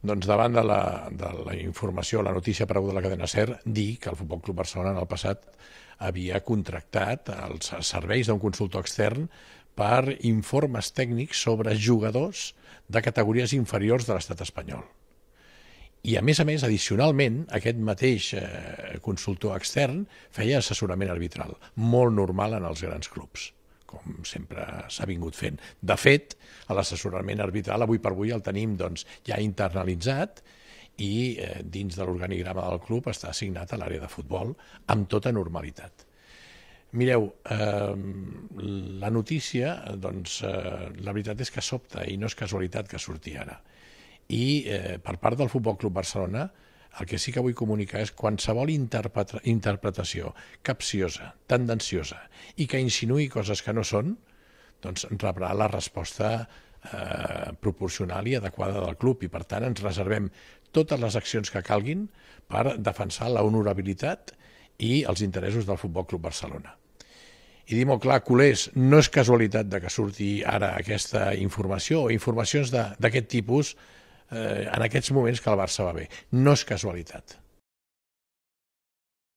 Doncs davant de la, de la informació, la notícia prou de la cadena SER, dir que el Futbol Club Barcelona en el passat havia contractat els serveis d'un consultor extern per informes tècnics sobre jugadors de categories inferiors de l'estat espanyol. I, a més a més, addicionalment, aquest mateix eh, consultor extern feia assessorament arbitral, molt normal en els grans clubs com sempre s'ha vingut fent. De fet, l'assessorament arbitral avui per avui el tenim doncs, ja internalitzat i eh, dins de l'organigrama del club està assignat a l'àrea de futbol amb tota normalitat. Mireu, eh, la notícia, doncs, eh, la veritat és que sobta i no és casualitat que surti ara. I eh, per part del Futbol Club Barcelona, eh, el que sí que vull comunicar és qualsevol interpretació capciosa, tendenciosa i que insinuï coses que no són, doncs rebrà la resposta eh, proporcional i adequada del club i per tant ens reservem totes les accions que calguin per defensar la honorabilitat i els interessos del Futbol Club Barcelona. I dir molt clar, culers, no és casualitat de que surti ara aquesta informació o informacions d'aquest tipus eh, en aquests moments que el Barça va bé. No és casualitat.